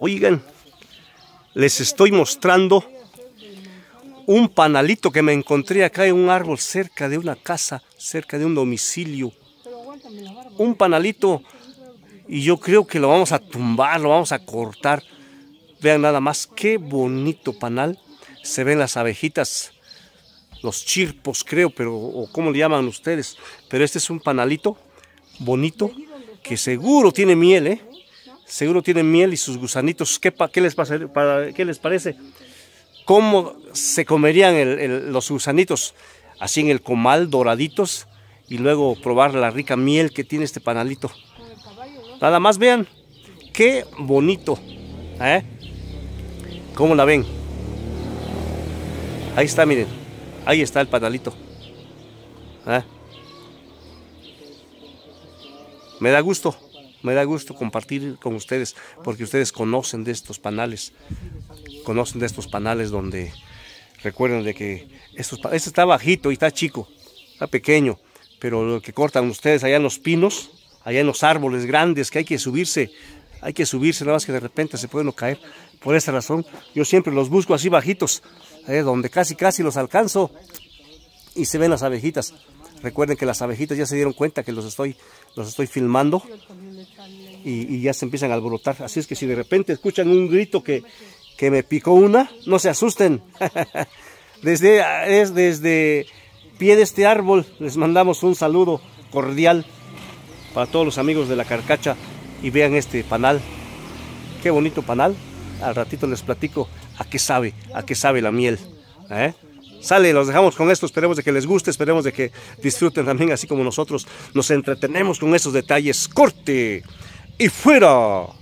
Oigan, les estoy mostrando un panalito que me encontré acá en un árbol cerca de una casa, cerca de un domicilio. Un panalito y yo creo que lo vamos a tumbar, lo vamos a cortar. Vean nada más qué bonito panal. Se ven las abejitas, los chirpos creo, pero o cómo le llaman ustedes. Pero este es un panalito bonito que seguro tiene miel, ¿eh? Seguro tienen miel y sus gusanitos. ¿Qué, les, parece? ¿Cómo se comerían los gusanitos? Así en el comal, doraditos, y luego probar la rica miel que tiene este panalito. Nada más vean, qué bonito. ¿eh? ¿Cómo la ven? Ahí está, miren. Ahí está el panalito. ¿eh? Me da gusto. Me da gusto compartir con ustedes porque ustedes conocen de estos panales, conocen de estos panales donde recuerden de que estos, este está bajito y está chico, está pequeño, pero lo que cortan ustedes allá en los pinos, allá en los árboles grandes que hay que subirse, hay que subirse, nada más que de repente se pueden caer. Por esa razón, yo siempre los busco así bajitos, donde casi casi los alcanzo y se ven las abejitas. Recuerden que las abejitas ya se dieron cuenta que los estoy, los estoy filmando y, ya se empiezan a alborotar. Así es que si de repente escuchan un grito que, que me picó una, no se asusten. desde, es desde pie de este árbol les mandamos un saludo cordial para todos los amigos de la carcacha y vean este panal. Qué bonito panal. Al ratito les platico a qué sabe, a qué sabe la miel. ¿eh? Sale, los dejamos con esto, esperemos de que les guste, esperemos de que disfruten también, así como nosotros nos entretenemos con esos detalles. Corte y fuera.